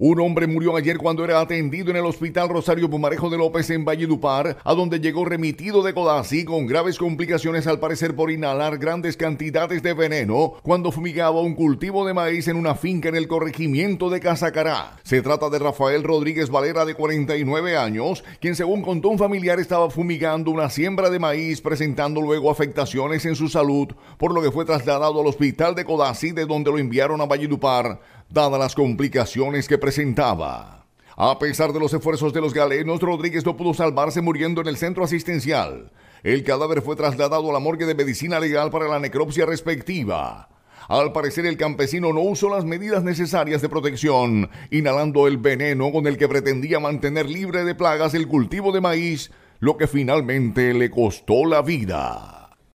Un hombre murió ayer cuando era atendido en el Hospital Rosario Pumarejo de López en Valledupar, a donde llegó remitido de Codazzi con graves complicaciones al parecer por inhalar grandes cantidades de veneno cuando fumigaba un cultivo de maíz en una finca en el corregimiento de Casacará. Se trata de Rafael Rodríguez Valera de 49 años, quien según contó un familiar estaba fumigando una siembra de maíz presentando luego afectaciones en su salud, por lo que fue trasladado al Hospital de Codazzi de donde lo enviaron a Valledupar dadas las complicaciones que presentaba. A pesar de los esfuerzos de los galenos, Rodríguez no pudo salvarse muriendo en el centro asistencial. El cadáver fue trasladado a la morgue de medicina legal para la necropsia respectiva. Al parecer el campesino no usó las medidas necesarias de protección, inhalando el veneno con el que pretendía mantener libre de plagas el cultivo de maíz, lo que finalmente le costó la vida.